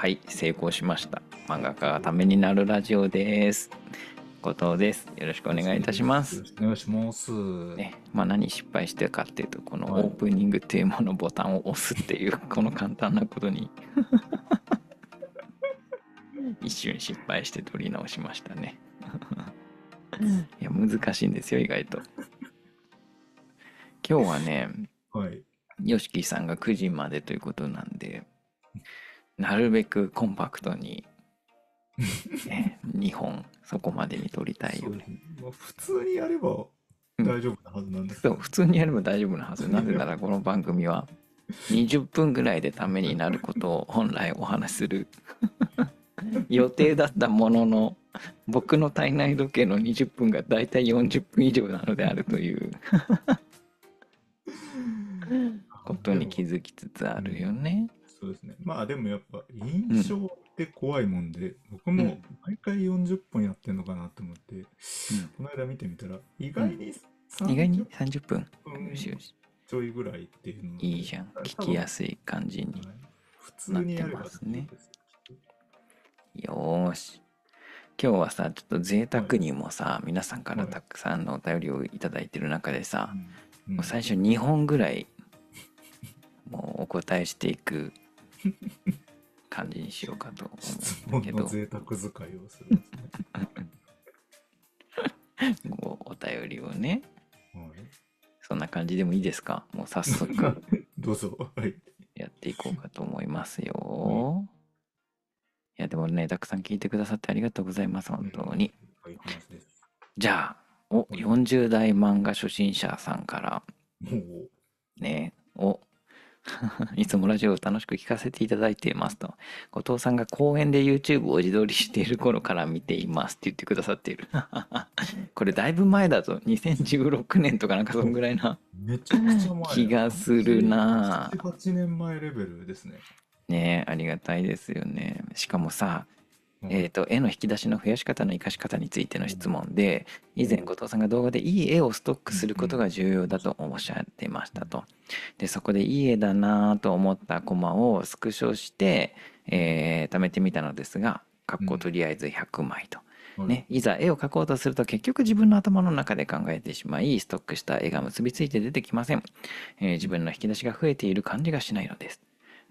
はい成功しました漫画家がためになるラジオです後藤ですよろしくお願いいたしますお願いします、ね、まあ何失敗してるかっていうとこのオープニングっていうものボタンを押すっていう、この簡単なことに 一瞬失敗して撮り直しましたね いや難しいんですよ意外と今日はね、はい、i k i さんが9時までということなんで、なるべくコンパクトに、ね、2本そこまでに撮りたいよね。まあ、普通にやれば大丈夫なはずなんですけど、う普通にやれば大丈夫なはずなぜならこの番組は20分ぐらいでためになることを本来お話する 予定だったものの僕の体内時計の20分がだいたい40分以上なのであるという ことに気づきつつあるよね。そうですね。まあでもやっぱ印象って怖いもんで、僕も毎回40本やってんのかなと思って、この間見てみたら、意外に意外に30分。よしよし。ちょいぐらいっていうのいいじゃん。聞きやすい感じになってますね。よし。今日はさ、ちょっと贅沢にもさ、皆さんからたくさんのお便りをいただいてる中でさ、もう最初2本ぐらいもうお答えしていく 感じにしようかと思うんだけど。贅沢使いをする、ね、お便りをね、はい、そんな感じでもいいですかもう早速。どうぞ。はい。やっていこうかと思いますよ。はい、いや、でもね、たくさん聞いてくださってありがとうございます、本当に。じゃあ、お、40代漫画初心者さんから、ね、お、いつもラジオを楽しく聞かせていただいていますと。後藤さんが公園で YouTube を自撮りしている頃から見ていますって言ってくださっている。これだいぶ前だぞ。2016年とかなんかそんぐらいな気がするな。7、8年前レベルですね。ねありがたいですよね。しかもさ、えーと、絵の引き出しの増やし方の生かし方についての質問で以前後藤さんが動画でいい絵をストックすることが重要だとおっしゃってましたとでそこでいい絵だなと思ったコマをスクショして、えー、貯めてみたのですが格好とりあえず100枚と、ね、いざ絵を描こうとすると結局自分の頭の中で考えてしまいストックした絵が結びついて出てきません、えー、自分の引き出しが増えている感じがしないのです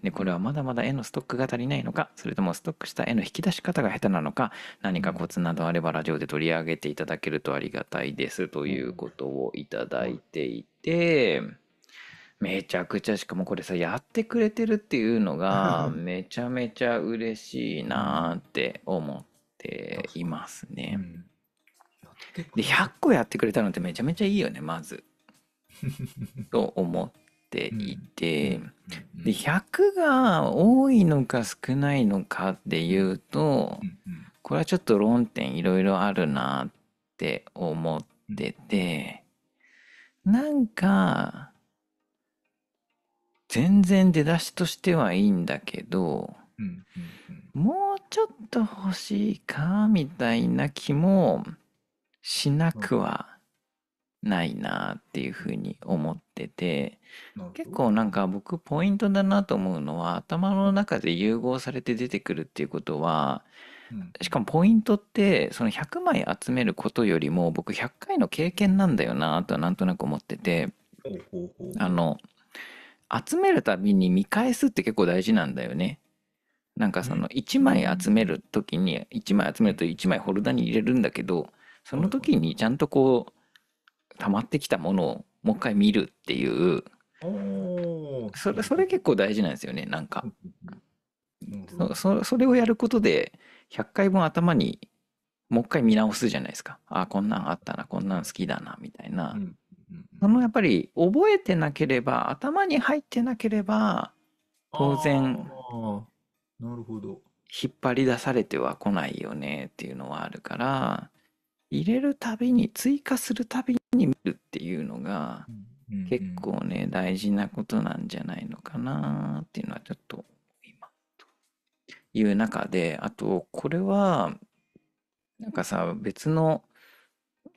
で、これはまだまだ絵のストックが足りないのか、それともストックした絵の引き出し方が下手なのか、何かコツなどあればラジオで取り上げていただけるとありがたいですということをいただいていて、めちゃくちゃしかもこれさやってくれてるっていうのが めちゃめちゃ嬉しいなって思っていますね。で100個やってくれたのってめちゃめちゃいいよねまず。と思っっていて、で100が多いのか少ないのかっていうと、これはちょっと論点いろいろあるなって思ってて、なんか全然出だしとしてはいいんだけど、もうちょっと欲しいかみたいな気もしなくはないなっていうふうに思ってて結構なんか僕ポイントだなと思うのは頭の中で融合されて出てくるっていうことはしかもポイントってその100枚集めることよりも僕100回の経験なんだよなとはなんとなく思っててあの集めるたびに見返すって結構大事なんだよね。なんかその1枚集める時に1枚集めると1枚ホルダに入れるんだけどその時にちゃんとこう溜まってきたものをもう一回見るっていうそれそれ結構大事なんですよねなんか、そそ。それをやることで100回分頭にもう一回見直すじゃないですかあこんなんあったなこんなん好きだなみたいな、うん、そのやっぱり覚えてなければ頭に入ってなければ当然なるほど引っ張り出されては来ないよねっていうのはあるから入れるたびに追加するたびに見るっていうのが結構ね、大事なことなんじゃないのかなっていうのはちょっと今という中であとこれはなんかさ別の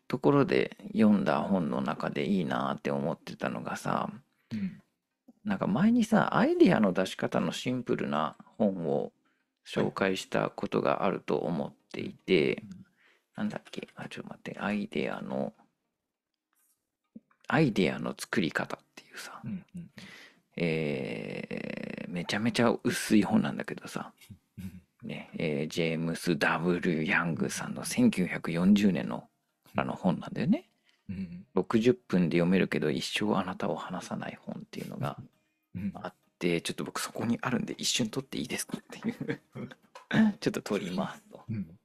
ところで読んだ本の中でいいなって思ってたのがさ、なんか前にさアイディアの出し方のシンプルな本を紹介したことがあると思っていて、なんだっけあ、ちょっと待って、アイデアの、アイデアの作り方っていうさ、うんうん、えー、めちゃめちゃ薄い本なんだけどさ、ねえー、ジェームス・ W・ ヤングさんの1940年のあの本なんだよね。60分で読めるけど一生あなたを話さない本っていうのがあって、ちょっと僕そこにあるんで一瞬取っていいですかっていう ちょっと取りますと。うん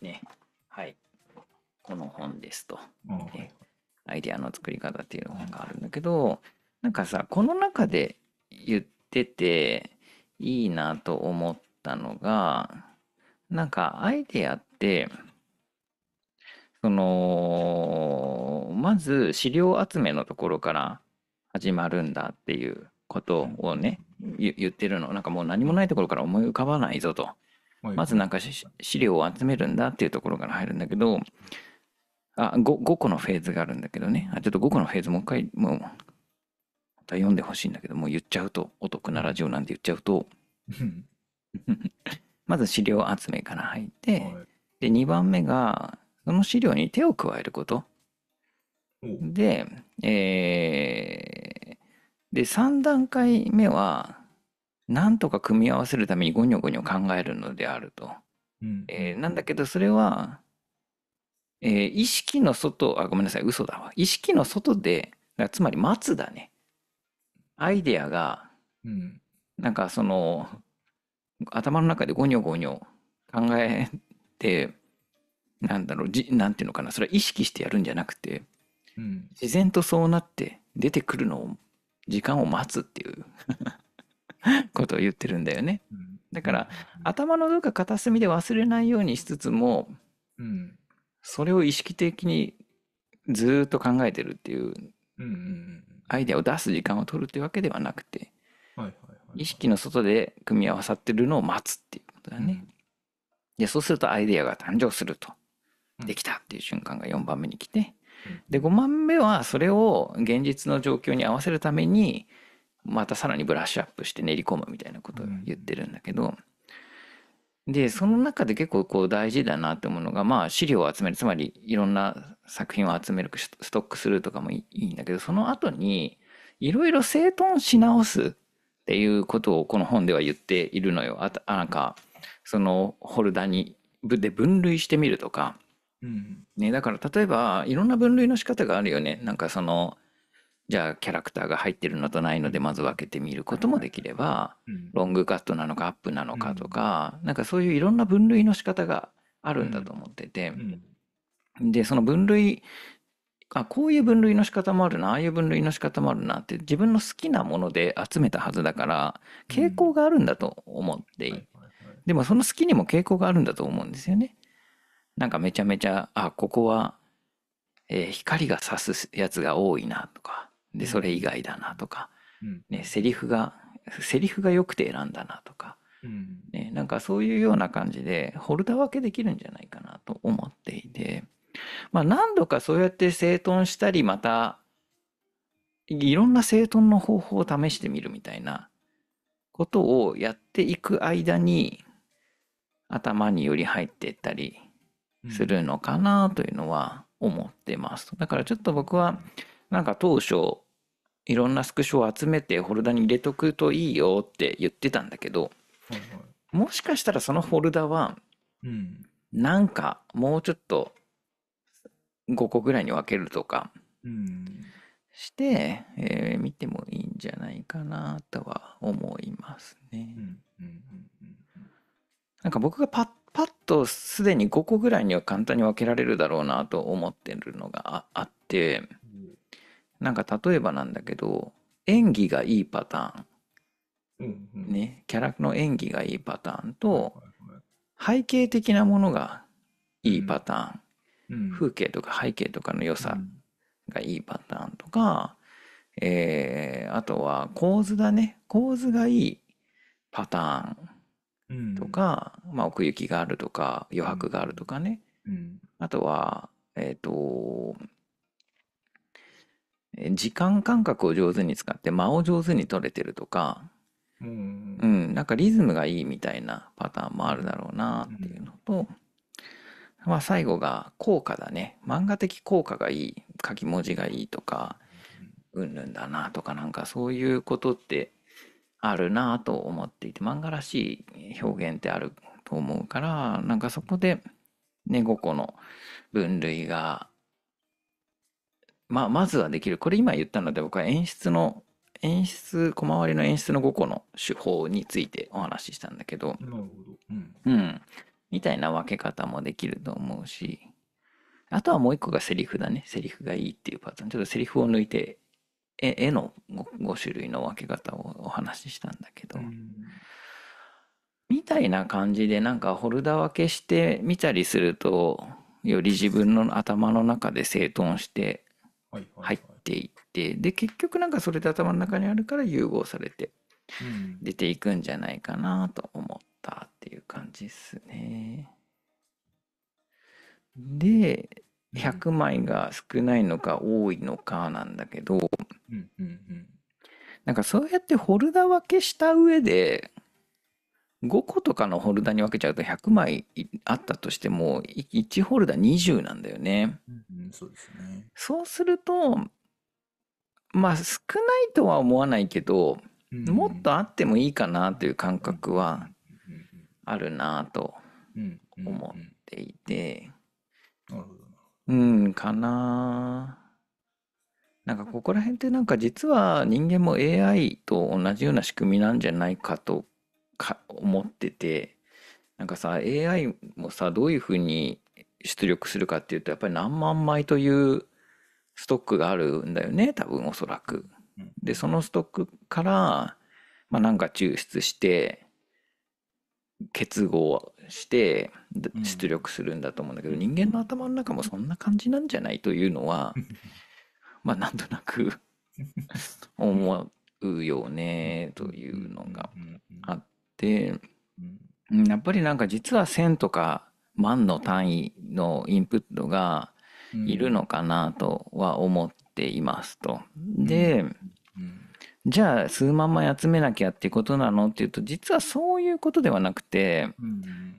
ね、はい、この本ですと、ね、アイデアの作り方っていう本があるんだけど、なんかさ、この中で言ってていいなと思ったのが、なんかアイデアって、その、まず資料集めのところから始まるんだっていうことをね、言ってるの。なんかもう何もないところから思い浮かばないぞと。まずなんか資料を集めるんだっていうところから入るんだけど、あ 5, 5個のフェーズがあるんだけどね。あちょっと5個のフェーズもう一回、もう、また読んでほしいんだけど、もう言っちゃうと、お得なラジオなんて言っちゃうと、まず資料集めから入って、はい、で、2番目が、その資料に手を加えること。で、えー、で、3段階目は、なんとか組み合わせるためにゴニョゴニョ考えるのであると。うん、えー、なんだけどそれは、えー、意識の外あごめんなさい嘘だわ意識の外でつまり待つだねアイデアが、うん、なんかその頭の中でゴニョゴニョ考えてなんだろうじなんていうのかなそれは意識してやるんじゃなくて、うん、自然とそうなって出てくるのを時間を待つっていうことを言ってるんだよね。だから、頭のどこか片隅で忘れないようにしつつも、うん、それを意識的にずっと考えてるっていう、アイデアを出す時間を取るっていうわけではなくて、意識の外で組み合わさってるのを待つっていうことだね。でそうするとアイデアが誕生すると。できたっていう瞬間が4番目に来て、で5番目はそれを現実の状況に合わせるためにまたさらにブラッシュアップして練り込むみたいなことを言ってるんだけど、でその中で結構こう大事だなって思うのが、まあ、資料を集めるつまりいろんな作品を集めるストックするとかもいいんだけどその後にいろいろ整頓し直すっていうことをこの本では言っているのよ。あなんかそのホルダーにで分類してみるとか、うんね、だから例えばいろんな分類の仕方があるよね。なんかそのじゃあキャラクターが入ってるのとないのでまず分けてみることもできれば、ロングカットなのかアップなのかとか、なんかそういういろんな分類の仕方があるんだと思ってて、でその分類あこういう分類の仕方もあるなああいう分類の仕方もあるなって自分の好きなもので集めたはずだから傾向があるんだと思って、でもその好きにも傾向があるんだと思うんですよね。なんかめちゃめちゃあここは、光が差すやつが多いなとかで、それ以外だなとか、ね、セリフが、セリフが良くて選んだなとか、うね、なんかそういうような感じで、ホルダー分けできるんじゃないかなと思っていて、まあ何度かそうやって整頓したり、また、いろんな整頓の方法を試してみるみたいなことをやっていく間に、頭により入っていったりするのかなというのは思ってます。だからちょっと僕は、なんか当初、いろんなスクショを集めてフォルダに入れとくといいよって言ってたんだけど、もしかしたらそのフォルダは、うん、なんかもうちょっと5個ぐらいに分けるとかして、えー、見てもいいんじゃないかなとは思いますね。うん、なんか僕がパッパッとすでに5個ぐらいには簡単に分けられるだろうなと思ってるのがあって、なんか例えばなんだけど演技がいいパターン、うんうん、ね、キャラの演技がいいパターンと、背景的なものがいいパターン、うん、風景とか背景とかの良さがいいパターンとか、うん、えー、あとは構図だね構図がいいパターンとか、うん、まあ、奥行きがあるとか余白があるとかね、あとはえっ、ー、と時間感覚を上手に使って間を上手に取れてるとか、うん、うん、なんかリズムがいいみたいなパターンもあるだろうなっていうのと、うん、まあ最後が効果だね。漫画的効果がいい、書き文字がいいとか、うんぬんだなとかなんかそういうことってあるなと思っていて、漫画らしい表現ってあると思うから、なんかそこで、ね、5個の分類がまあ、まずはできる。これ今言ったので、僕は演出の、演出、小回りの演出の5個の手法についてお話ししたんだけど、なるほど。うん。うん。みたいな分け方もできると思うし、あとはもう一個がセリフだね。セリフがいいっていうパターン。ちょっとセリフを抜いて、絵の 5, 5種類の分け方をお話ししたんだけど、みたいな感じでなんかホルダー分けしてみたりすると、より自分の頭の中で整頓して入っていって、で結局なんかそれで頭の中にあるから融合されて出ていくんじゃないかなと思ったっていう感じですね。で100枚が少ないのか多いのかなんだけど、うんうん、なんかそうやってフォルダ分けした上で5個とかのホルダーに分けちゃうと100枚あったとしても1ホルダー20なんだよね。うん、そうですねそうするとまあ少ないとは思わないけど、うんもっとあってもいいかなという感覚はあるなと思っていて、うん、うん、かななんかここら辺ってなんか実は人間も AI と同じような仕組みなんじゃないかとか思っててなんかさ AI もさどういうふうに出力するかっていうとやっぱり何万枚というストックがあるんだよね多分おそらく。でそのストックから、まあ、なんか抽出して結合して出力するんだと思うんだけど、うん、人間の頭の中もそんな感じなんじゃないというのは まあなんとなく 思うよねというのがあっ、うん、やっぱりなんか実は1000とか万の単位のインプットがいるのかなとは思っていますと。で、じゃあ数万枚集めなきゃってことなのっていうと実はそういうことではなくて、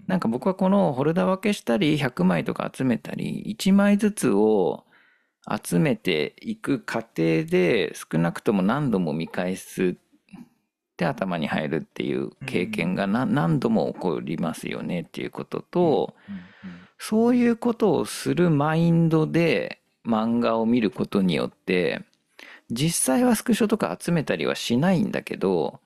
なんか僕はこのホルダー分けしたり100枚とか集めたり1枚ずつを集めていく過程で少なくとも何度も見返すっで頭に入るっていう経験が何度も起こりますよねっていうことと、そういうことをするマインドで漫画を見ることによって実際はスクショとか集めたりはしないんだけど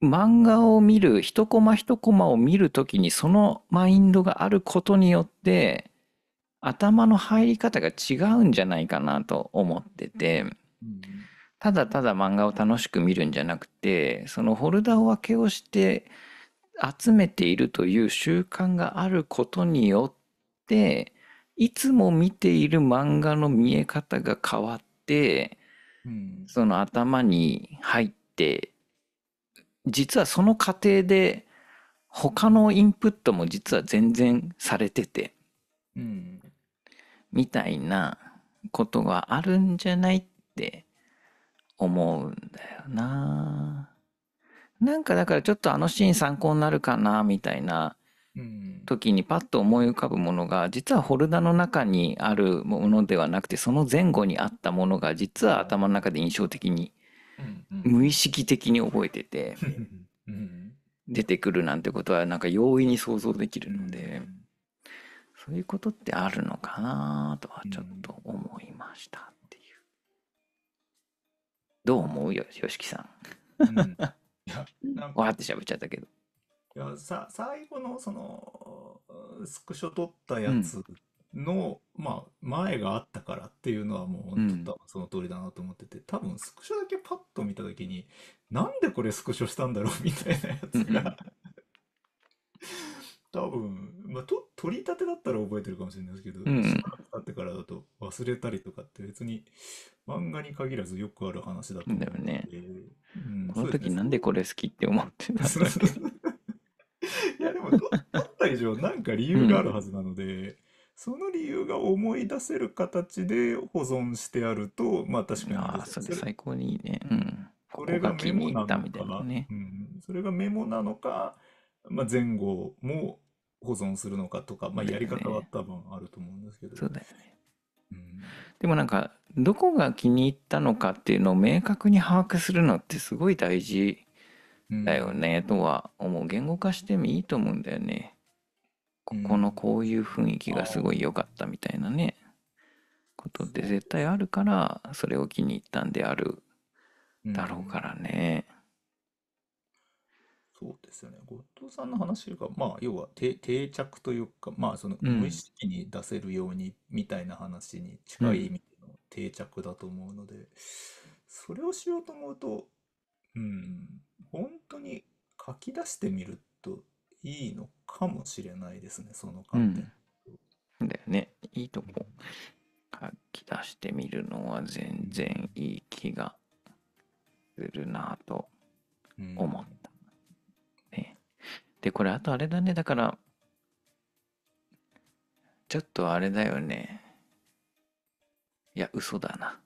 漫画を見る一コマ一コマを見る時にそのマインドがあることによって頭の入り方が違うんじゃないかなと思ってて。うんただただ漫画を楽しく見るんじゃなくてそのフォルダを分けをして集めているという習慣があることによっていつも見ている漫画の見え方が変わって、うん、その頭に入って実はその過程で他のインプットも実は全然されてて、うん、みたいなことがあるんじゃないって思うんだよな。なんかだからちょっとあのシーン参考になるかなみたいな時にパッと思い浮かぶものが実はフォルダの中にあるものではなくてその前後にあったものが実は頭の中で印象的に無意識的に覚えてて出てくるなんてことはなんか容易に想像できるのでそういうことってあるのかなとはちょっとどう思うよ、よしきさん。うん、か、わって喋っちゃったけど。いや、さ、最後の、その、スクショ撮ったやつの、うん、まあ、前があったからっていうのは、もう、本当、その通りだなと思ってて、うん、多分、スクショだけパッと見た時に、なんでこれスクショしたんだろうみたいなやつが、多分、まあ、と取り立てだったら覚えてるかもしれないですけど、うんしばらく経ってからだと忘れたりとかって別に漫画に限らずよくある話だと思うんだよねでうん、この時なんでこれ好きって思ってたんっですけいやでも取取った以上なんか理由があるはずなので、その理由が思い出せる形で保存してあるとまあ確かにああ、それ最高にいいね。うん。これが気メにモ入ったみたいなね。うん、それがメモなのかまあ、前後も保存するのかとか、まあ、やり方は多分あると思うんですけど。そうだよね。うん、でもなんかどこが気に入ったのかっていうのを明確に把握するのってすごい大事だよね、とは思う言語化してもいいと思うんだよね。ここのこういう雰囲気がすごい良かったみたいなね、ことって絶対あるからそれを気に入ったんであるだろうからね。うんそうですよね。後藤さんの話が、まあ、要は定定着というか、まあ、その無意識に出せるようにみたいな話に近い意味の定着だと思うので、それをしようと思うと、うん、本当に書き出してみるといいのかもしれないですね、その観点ん。だよね。いいとこ書き出してみるのは全然いい気がするなとう思っんで、これあとあれだね。だから、ちょっとあれだよね。いや、嘘だな。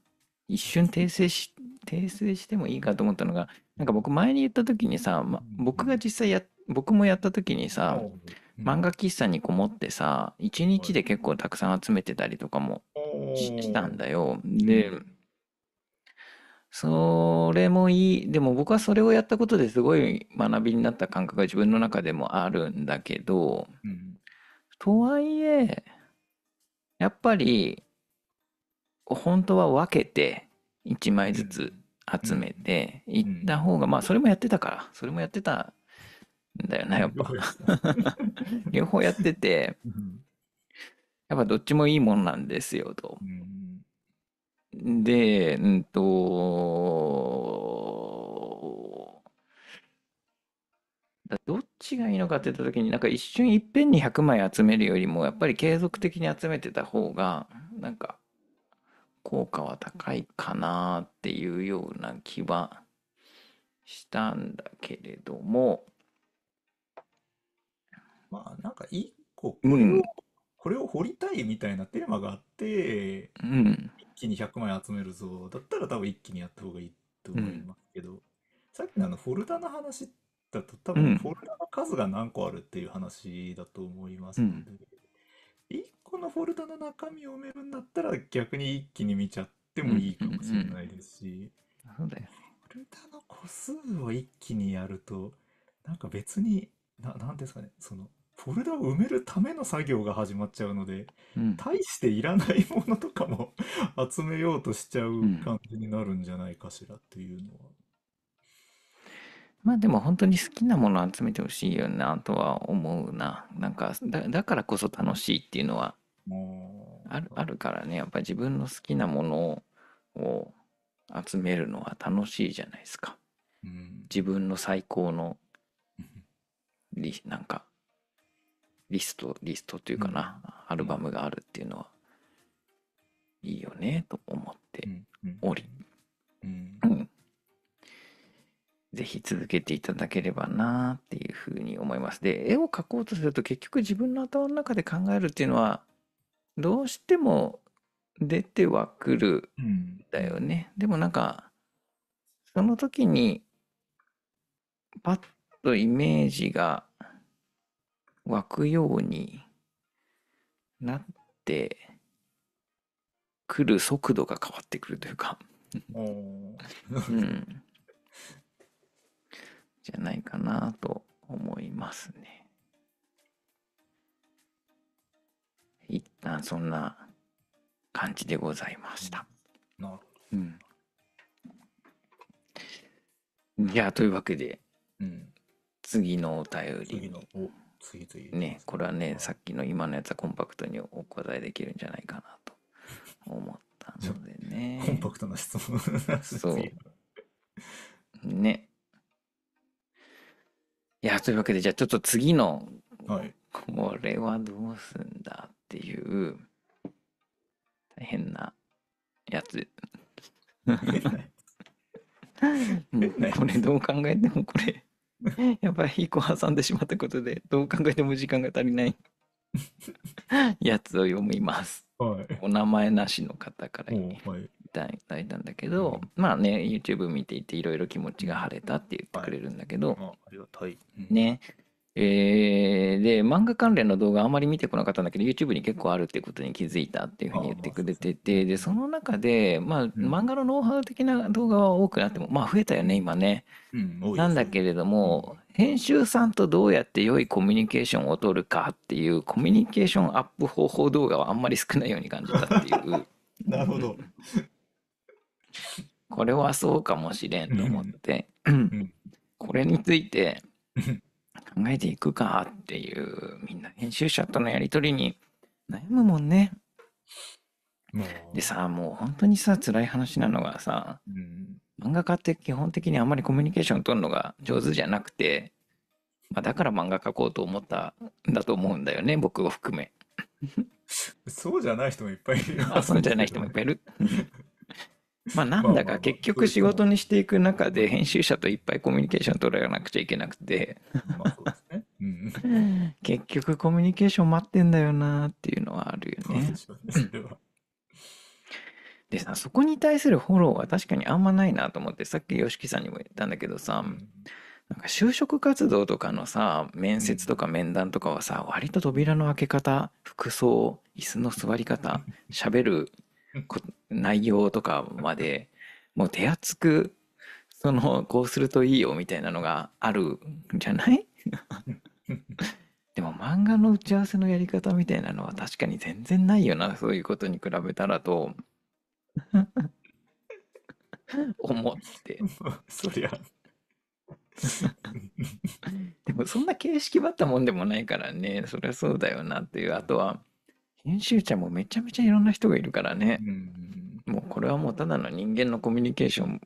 一瞬訂正し、訂正してもいいかと思ったのが、なんか僕前に言った時にさ、ま、僕が実際や、僕もやった時にさ、漫画喫茶にこもってさ、一日で結構たくさん集めてたりとかもしたんだよ。で、うんそれもいい。でも僕はそれをやったことですごい学びになった感覚が自分の中でもあるんだけど、うん。とはいえ、やっぱり本当は分けて1枚ずつ集めていった方が、まあそれもやってたから、それもやってたんだよな、やっぱ。両方やってて、やっぱどっちもいいもんなんですよと。うんで、うんと、だどっちがいいのかって言った時に、なんか一瞬いっぺんに100枚集めるよりも、やっぱり継続的に集めてた方が、なんか、効果は高いかなっていうような気はしたんだけれども、まあ、なんか一個、これをこれを掘りたいみたいなテーマがあって、うん、一気に100枚集めるぞだったら多分一気にやった方がいいと思いますけど、うん、さっきのあのフォルダの話だと多分フォルダの数が何個あるっていう話だと思いますので、うん、1個のフォルダの中身を埋めるんだったら逆に一気に見ちゃってもいいかもしれないですし、うんうんうん、フォルダの個数を一気にやるとなんか別にななんですかねそのフォルダを埋めるための作業が始まっちゃうので、うん、大していらないものとかも 集めようとしちゃう感じになるんじゃないかしらっていうのは。まあでも本当に好きなものを集めてほしいよなとは思うな。なんかだだからこそ楽しいっていうのはあるあるからねやっぱ自分の好きなものを集めるのは楽しいじゃないですか。うん、自分の最高のなんかリスト、リストというかな、アルバムがあるっていうのは、いいよね、と思っており、うん、ぜひ続けていただければなっていうふうに思います。で、絵を描こうとすると結局自分の頭の中で考えるっていうのは、どうしても出てはくるんだよね。うん、でもなんか、その時に、パッとイメージが湧くようになってくる速度が変わってくるというかうん、じゃないかなと思いますね。一旦そんな感じでございました。なるほど。うん、いやというわけで、うん、次のお便り。次のお次々ねこれはねさっきの今のやつはコンパクトにお答えできるんじゃないかなと 思ったのでねコンパクトな質問そうねいやというわけでじゃあちょっと次の、はい、これはどうすんだっていう大変なやつ これどう考えてもこれ やばい、一個挟んでしまったことで、どう考えても時間が足りない やつを読みます。はい、お名前なしの方からいただいたんだけど、はい、まあね、YouTube 見ていていろいろ気持ちが晴れたって言ってくれるんだけど、はい、ありがたい、ね、えで、漫画関連の動画あんまり見てこなかったんだけど、YouTube に結構あるってことに気づいたっていうふうに言ってくれてて、で、その中で、まあ、漫画のノウハウ的な動画は多くなっても、まあ、増えたよね、今ね。うん、なんだけれども、編集さんとどうやって良いコミュニケーションを取るかっていう、コミュニケーションアップ方法動画はあんまり少ないように感じたっていう。なるほど。これはそうかもしれんと思って、うん。これについて、考えていくかっていうみんな編集者とのやり取りに悩むもんね。でさもう本当にさ辛い話なのがさ、うん、漫画家って基本的にあんまりコミュニケーション取るのが上手じゃなくて、まあ、だから漫画描こうと思ったんだと思うんだよね僕を含め。そうじゃない人もいっぱいいる。あそうじゃない人もいっぱいいる。まあなんだか結局仕事にしていく中で編集者といっぱいコミュニケーション取らなくちゃいけなくて結局コミュニケーション待ってんだよなっていうのはあるよね。でさそこに対するフォローは確かにあんまないなと思ってさっき YOSHIKI さんにも言ったんだけどさ、なんか就職活動とかのさ面接とか面談とかはさ、割と扉の開け方服装椅子の座り方喋る内容とかまでもう手厚くそのこうするといいよみたいなのがあるんじゃないでも漫画の打ち合わせのやり方みたいなのは確かに全然ないよなそういうことに比べたらと思ってそりゃでもそんな形式ばったもんでもないからねそりゃそうだよなっていうあとは編集者もめちゃめちゃいろんな人がいるからね。もうこれはもうただの人間のコミュニケーション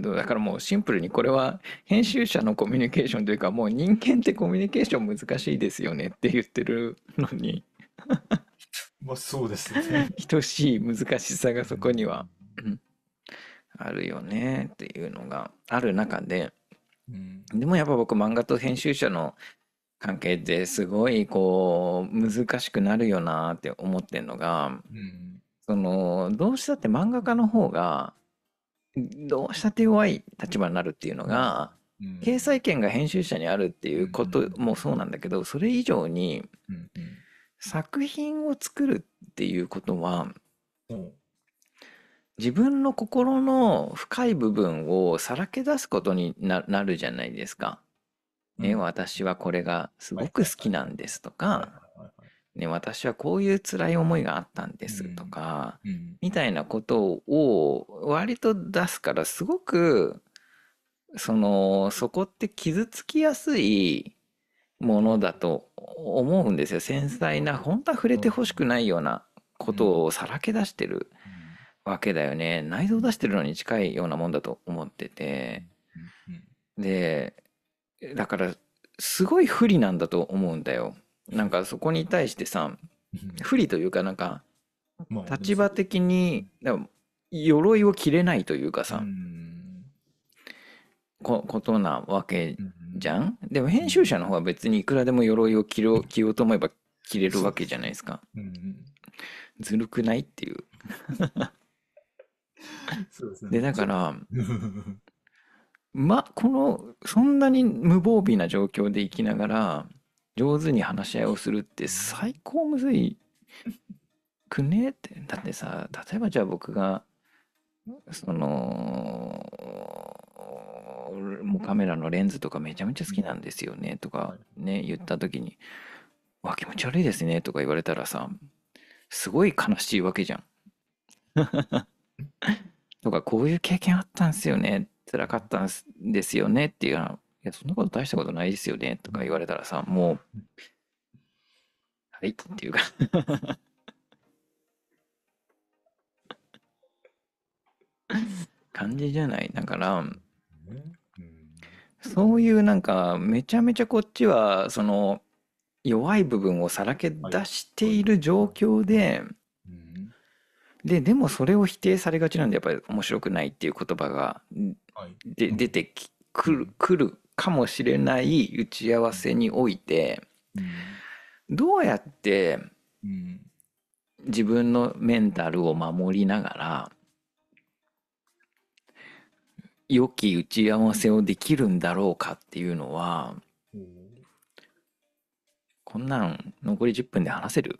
だからもうシンプルにこれは編集者のコミュニケーションというかもう人間ってコミュニケーション難しいですよねって言ってるのにまあそうですね。等 しい難しさがそこには、うん、あるよねっていうのがある中で、うん、でもやっぱ僕漫画と編集者の関係ってすごいこう難しくなるよなって思ってんのが、うん、そのどうしたって漫画家の方がどうしたって弱い立場になるっていうのが、うん、掲載権が編集者にあるっていうこともそうなんだけどそれ以上に作品を作るっていうことは、うん自分の心の深い部分をさらけ出すことになるじゃないですか。ね、私はこれがすごく好きなんですとか、ね、私はこういう辛い思いがあったんですとか、みたいなことを割と出すからすごくそのそこって傷つきやすいものだと思うんですよ繊細な本当は触れてほしくないようなことをさらけ出してるわけだよね内臓出してるのに近いようなもんだと思っててでだからすごい不利なんだと思うんだよなんかそこに対してさ不利というかなんか立場的に鎧を着れないというかさ、こことなわけじゃん、でも編集者の方は別にいくらでも鎧を着ろ着ようと思えば着れるわけじゃないですか、ずるくないっていうでだからま、この、そんなに無防備な状況で生きながら、上手に話し合いをするって最高むずいくねって。だってさ、例えばじゃあ僕が、その、もうカメラのレンズとかめちゃめちゃ好きなんですよねとかね、言った時に、わ、気持ち悪いですねとか言われたらさ、すごい悲しいわけじゃん。とか、こういう経験あったんすよね辛かったんですよねっていうのは、いや、そんなこと大したことないですよねとか言われたらさ、もう、はいっていうか 感じじゃない。だから、そういうなんか、めちゃめちゃこっちは、その、弱い部分をさらけ出している状況で、で、でもそれを否定されがちなんで、やっぱり面白くないっていう言葉がで出てくるくるかもしれない打ち合わせにおいて、どうやって、自分のメンタルを守りながら良き打ち合わせをできるんだろうかっていうのは、こんなん残り10分で話せる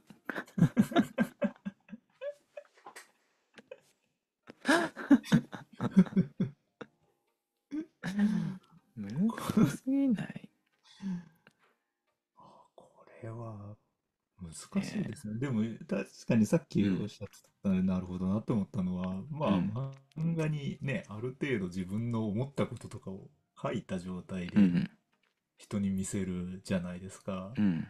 難しすぎないこれは難しいですね。えー、でも確かにさっきおっしゃってた、うん、なるほどなと思ったのは、まあ、うん、漫画にね、ある程度自分の思ったこととかを書いた状態で人に見せるじゃないですか。うん、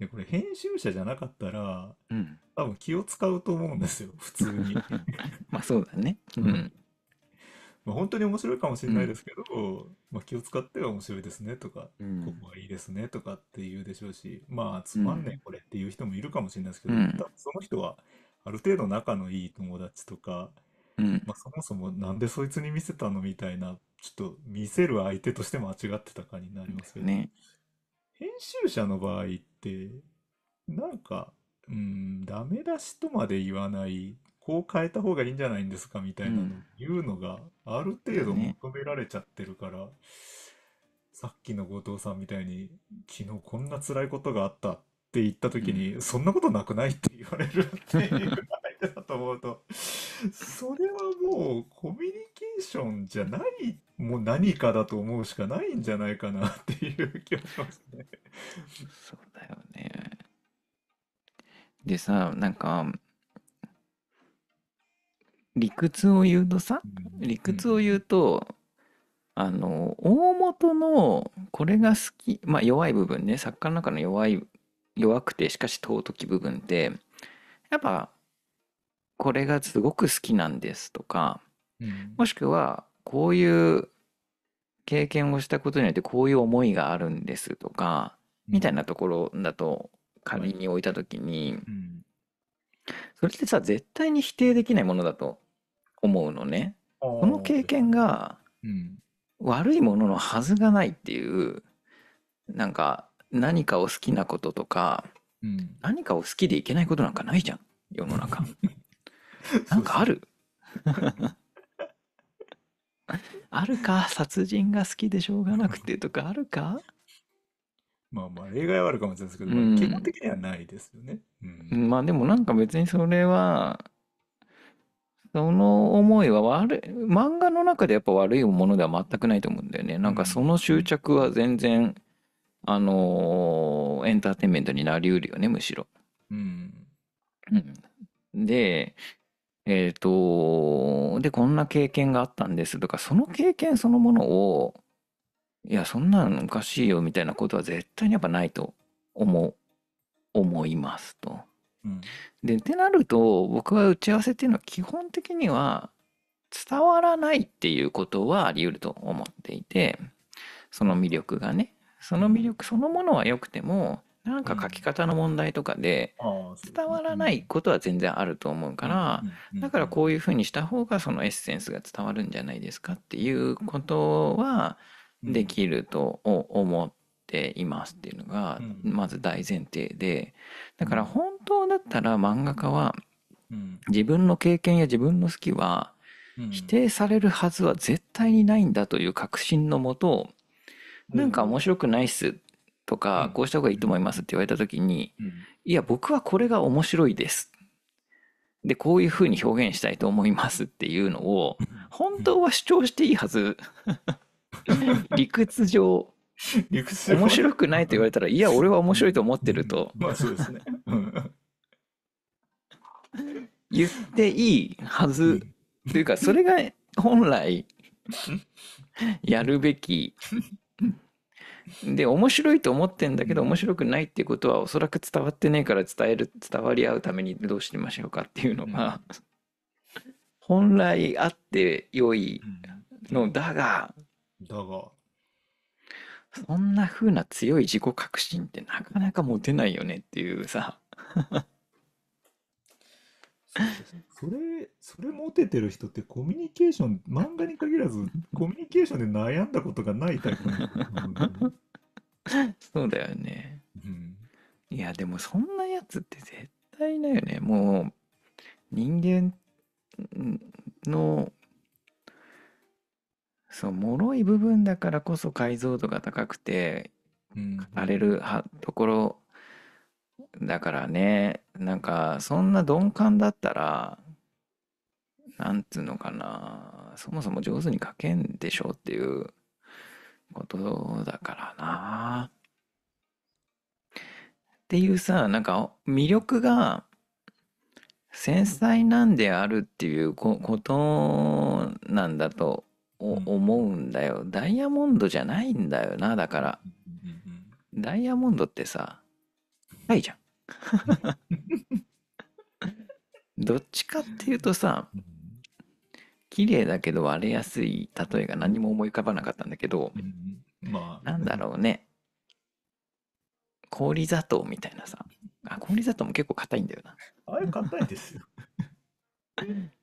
でこれ編集者じゃなかったら、多分気を使うと思うんですよ、普通に。まあそうだね。うんまあ、本当に面白いかもしれないですけど、まあ、気を使っては面白いですねとか、うこんこはいいですねとかって言うでしょうし、まあ、つまんねえ、これっていう人もいるかもしれないですけど、多分その人はある程度仲のいい友達とか、まあ、そもそもなんでそいつに見せたのみたいな、ちょっと見せる相手として間違ってたかになりますけど、ね編集者の場合って、なんか、うん、ダメ出しとまで言わないこう変えた方がいいんじゃないんですかみたいなの言うのがある程度求められちゃってるから、さっきの後藤さんみたいに昨日こんな辛いことがあったって言った時に、そんなことなくないって言われるっていう相手だと思うとそれはもうコミュニケーションじゃないもう何かだと思うしかないんじゃないかなっていう気がしますね。そうだよねでさなんか理屈を言うとさ理屈を言うと、あの大元のこれが好きまあ弱い部分ね作家の中の弱い弱くてしかし尊き部分ってやっぱこれがすごく好きなんですとか、もしくはこういう経験をしたことによってこういう思いがあるんですとか、みたいなところだと仮に置いた時に、それってさ絶対に否定できないものだと思うのねこの経験が悪いもののはずがないっていうなんか何かを好きなこととか、うん、何かを好きでいけないことなんかないじゃん世の中 なんかあるあるか殺人が好きでしょうがなくてとかあるかまあまあ例外はあるかもしれないですけど、うん、基本的にはないですよね、うん、まあでもなんか別にそれはその思いは悪い、漫画の中でやっぱ悪いものでは全くないと思うんだよね。なんかその執着は全然、あのーエンターテインメントになりうるよね、むしろ。うん。で、えっ、と、で、こんな経験があったんですとか、その経験そのものを、いや、そんなのおかしいよみたいなことは絶対にやっぱないと思う、思いますと。でってなると僕は打ち合わせっていうのは基本的には伝わらないっていうことはあり得ると思っていてその魅力がねその魅力そのものは良くてもなんか書き方の問題とかで伝わらないことは全然あると思うからだからこういうふうにした方がそのエッセンスが伝わるんじゃないですかっていうことはできると思っていますっていうのがまず大前提でだから本当だったら漫画家は自分の経験や自分の好きは否定されるはずは絶対にないんだという確信のもとなんか面白くないっすとかこうした方がいいと思いますって言われた時にいや僕はこれが面白いですでこういうふうに表現したいと思いますっていうのを本当は主張していいはず 理屈上理屈面白くないと言われたら、いや、俺は面白いと思ってると。まあそうですね。言っていいはず。というか、それが本来、やるべき。で、面白いと思ってんだけど、面白くないっていうことは、おそらく伝わってねえから伝える、伝わり合うためにどうしましょうかっていうのが、本来あって良いのだが、だが、そんな風な強い自己革新ってなかなか持てないよねっていうさ。それ、それモテてる人ってコミュニケーション、漫画に限らず、コミュニケーションで悩んだことがないタイプなんだそうだよね。うん、いや、でもそんなやつって絶対ないよね。もう、人間のそう、脆い部分だからこそ解像度が高くて、うんれるはところだからね、なんか、そんな鈍感だったら、なんつうのかな、そもそも上手に書けんでしょうっていうことだからな。っていうさ、なんか魅力が繊細なんであるっていうこことなんだと思うんだよダイヤモンドじゃないんだよなだからダイヤモンドってさないじゃん どっちかっていうとさ綺麗だけど割れやすい例えが何も思い浮かばなかったんだけど、まあ、なんだろうね氷砂糖みたいなさあ氷砂糖も結構硬いんだよなあれ硬いですよ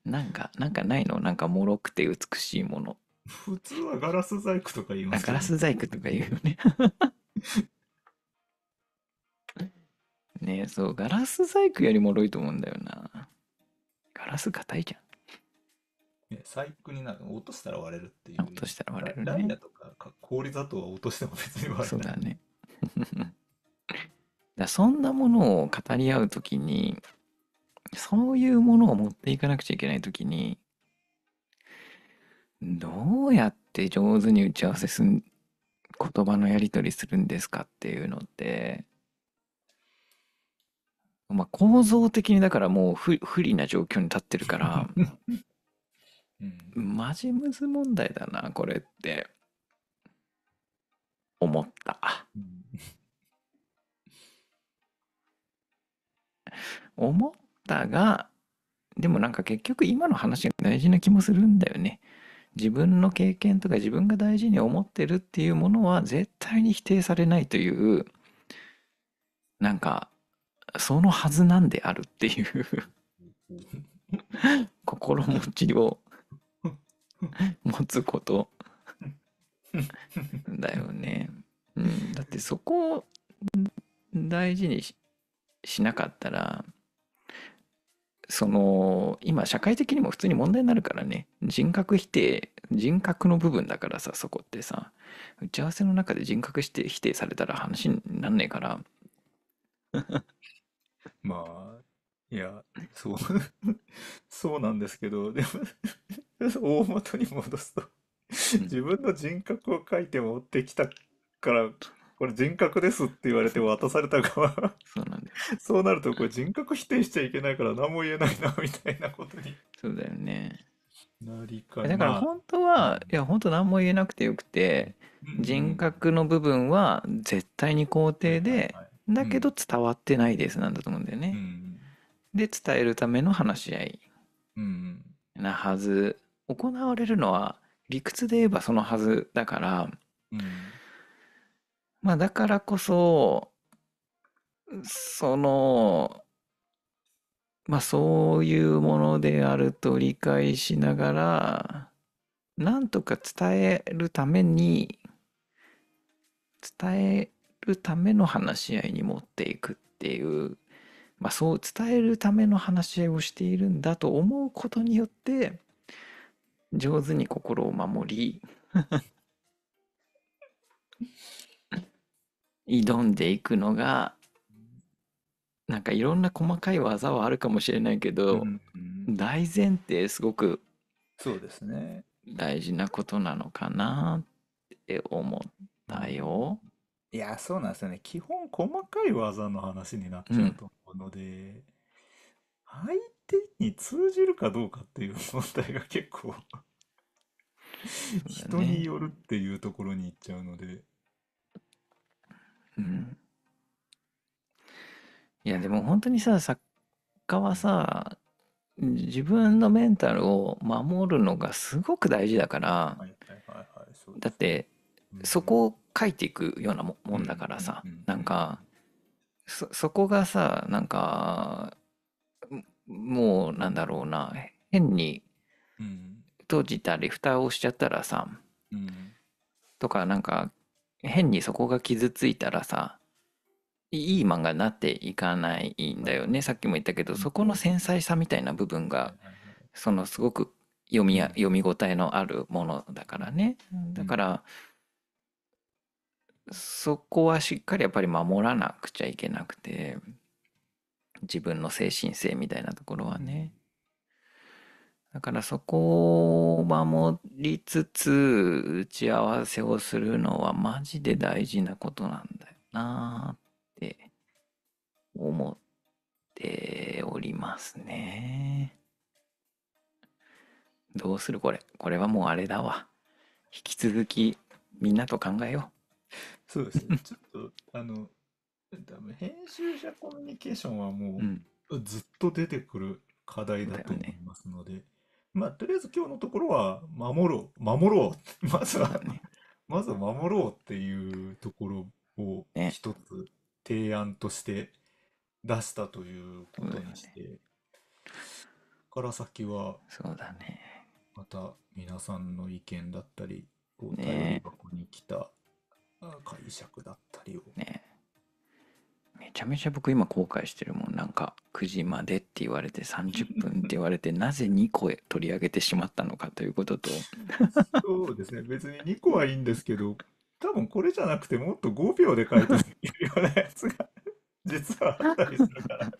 なんかなんかないのなんかもろくて美しいもの普通はガラス細工とか言いますね、ガラス細工とか言うよね。ねえ、そう、ガラス細工よりもろいと思うんだよな。ガラス硬いじゃね細工になる落としたら割れるっていう落としたら割れるねラライダとかか氷砂糖は落としても別に割それうないだね。だそんなものを語り合うときに、そういうものを持っていかなくちゃいけないときに、どうやって上手に打ち合わせすん言葉のやり取りするんですかっていうのってまあ構造的にだからもう不不利な状況に立ってるから、うん、マジムズ問題だなこれって思った。思ったがでもなんか結局今の話が大事な気もするんだよね。自分の経験とか自分が大事に思ってるっていうものは絶対に否定されないというなんかそのはずなんであるっていう 心持ちを持つことだよね、うん、だってそこを大事にしなかったらその今社会的にも普通に問題になるからね人格否定人格の部分だからさそこってさ打ち合わせの中で人格否定否定されたら話になんねえから まあいやそう そうなんですけどでも大元に戻すと自分の人格を書いて持ってきたからこれ人格ですって言われて渡された側そうなんそうなるとこれ人格否定しちゃいけないから何も言えないなみたいなことにそうだよね。なりかだから本当は、いや本当何も言えなくてよくて、人格の部分は絶対に肯定で、だけど伝わってないですなんだと思うんだよね。で伝えるための話し合いうんなはず行われるのは理屈で言えばそのはずだからうんまあだからこそ、その、まあそういうものであると理解しながら、なんとか伝えるために、伝えるための話し合いに持っていくっていう、まあそう伝えるための話し合いをしているんだと思うことによって、上手に心を守り 挑んでいくのがなんかいろんな細かい技はあるかもしれないけど、うんうん、大前提すごくそうですね大事なことなのかなって思ったよ。いやそうなんですよね基本細かい技の話になっちゃうと思うので、うん、相手に通じるかどうかっていう問題が結構人によるっていうところに行っちゃうので。いや、でも本当にさ、作家はさ、自分のメンタルを守るのがすごく大事だから、だって、そこを書いていくようなもんだからさ、なんか、そ、そこがさ、なんか、もうなんだろうな、変に閉じたり蓋をしちゃったらさ、とかなんか変にそこが傷ついたらさいい漫画になっていかないんだよねさっきも言ったけどそこの繊細さみたいな部分がそのすごく読みや読み応えのあるものだからねだから、そこはしっかりやっぱり守らなくちゃいけなくて自分の精神性みたいなところはね。だからそこを守りつつ打ち合わせをするのはマジで大事なことなんだよなって思っておりますね。どうするこれ。これはもうあれだわ。引き続きみんなと考えよう。そうですね。ちょっと、あの、多分編集者コミュニケーションはもう、うんずっと出てくる課題だと思いますので、まあ、とりあえず今日のところは、守ろう、守ろう、まずはね、まずは守ろうっていうところを一つ提案として出したということにして、ここから先はそうだね。また皆さんの意見だったり、お便り箱に来たあ解釈だったりをねめちゃめちゃ僕今後悔してるもんなんか9時までって言われて30分って言われて なぜ2個取り上げてしまったのかということとそうですね別に2個はいいんですけど多分これじゃなくてもっと5秒で書いてるようなやつが実はあったりするから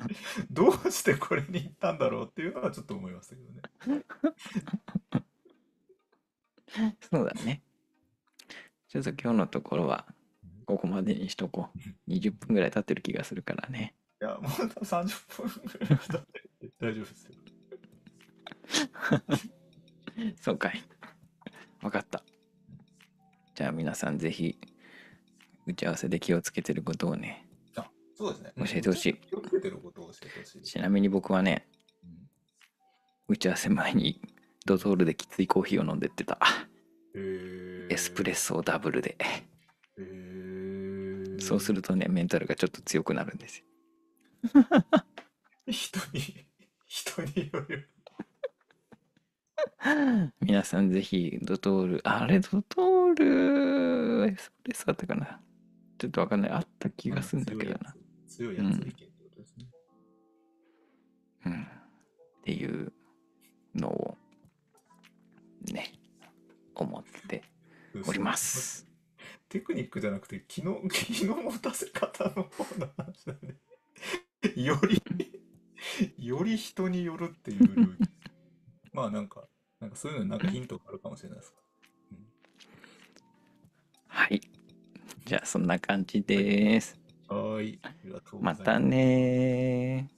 どうしてこれに行ったんだろうっていうのはちょっと思いましたけどね。そうだね。ちょっと今日のところはここまでにしとこう。20分ぐらい経ってる気がするからね。いや、まだ30分ぐらい経ってる。大丈夫ですよ。そうかい。わかった。じゃあ皆さんぜひ、打ち合わせで気をつけてることをね。あ、そうですね。教えてほしい。気をつけてることを教えてほしい。ちなみに僕はね、うん、打ち合わせ前にドトールできついコーヒーを飲んでってた。えー、エスプレッソをダブルで。えーそうするとねメンタルがちょっと強くなるんですよ 人に人による 皆さんぜひドトールあれドトールエスプレッソだったかなちょっとわかんないあった気がするんだけどな強いやつ意見ってことですね、うん、うん、っていうのをね思っておりますテクニックじゃなくて気の 気の持たせ方の方の話だね よりより人によるっていう領域 まあなんかなんかそういうのなんかヒントがあるかもしれないですか、うん、はいじゃあそんな感じですはいありがとうまたね